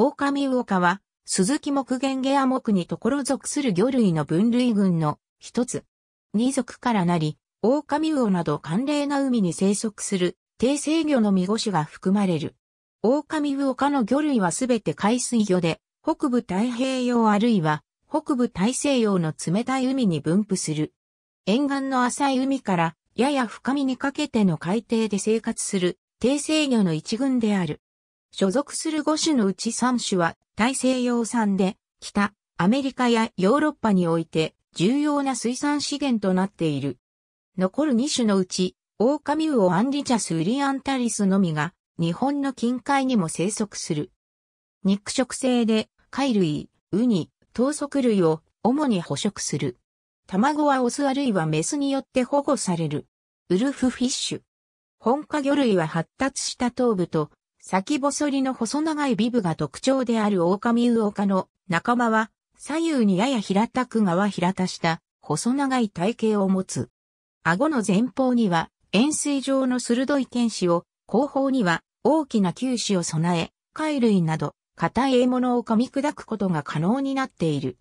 狼魚カは、鈴木木原ゲア木にところ属する魚類の分類群の一つ。二属からなり、狼魚など寒冷な海に生息する、低生魚の身越種が含まれる。狼魚カの魚類はすべて海水魚で、北部太平洋あるいは、北部大西洋の冷たい海に分布する。沿岸の浅い海から、やや深みにかけての海底で生活する、低生魚の一群である。所属する5種のうち3種は大西洋産で、北、アメリカやヨーロッパにおいて重要な水産資源となっている。残る2種のうち、オオカミウオアンリチャスウリアンタリスのみが日本の近海にも生息する。肉食性で貝類、ウニ、糖足類を主に捕食する。卵はオスあるいはメスによって保護される。ウルフフィッシュ。本家魚類は発達した頭部と先細りの細長いビブが特徴であるオオカミウオ科の仲間は左右にやや平たく側平たした細長い体型を持つ。顎の前方には円錐状の鋭い剣使を、後方には大きな球子を備え、貝類など硬い獲物を噛み砕くことが可能になっている。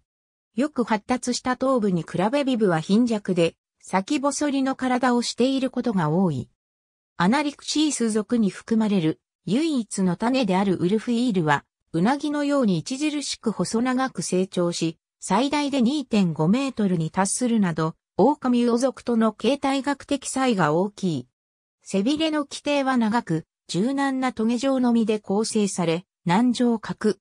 よく発達した頭部に比べビブは貧弱で、先細りの体をしていることが多い。アナリクシース属に含まれる唯一の種であるウルフイールは、うなぎのように著しく細長く成長し、最大で2.5メートルに達するなど、狼魚族との形態学的差異が大きい。背びれの規定は長く、柔軟な棘状のみで構成され、南状角。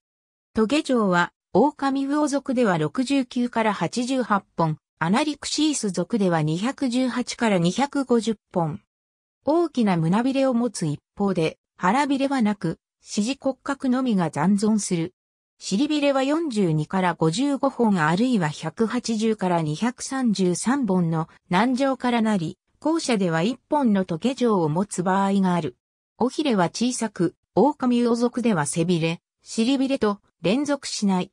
棘状は、狼魚族では69から88本、アナリクシース族では218から250本。大きな胸びれを持つ一方で、腹びれはなく、支持骨格のみが残存する。尻びれは42から55本あるいは180から233本の軟情からなり、校舎では1本の溶け状を持つ場合がある。尾ひれは小さく、狼魚族では背びれ、尻びれと連続しない。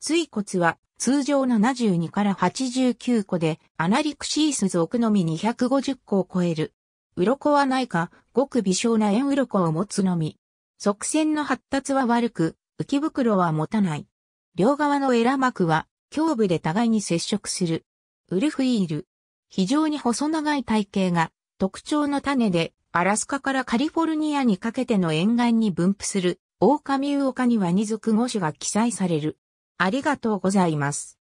椎骨は通常72から89個で、アナリクシース族のみ250個を超える。鱗はないか、ごく微小な円鱗を持つのみ。側線の発達は悪く、浮袋は持たない。両側のエラ膜は、胸部で互いに接触する。ウルフイール。非常に細長い体型が、特徴の種で、アラスカからカリフォルニアにかけての沿岸に分布する、オオカミウオカにはニズク語種が記載される。ありがとうございます。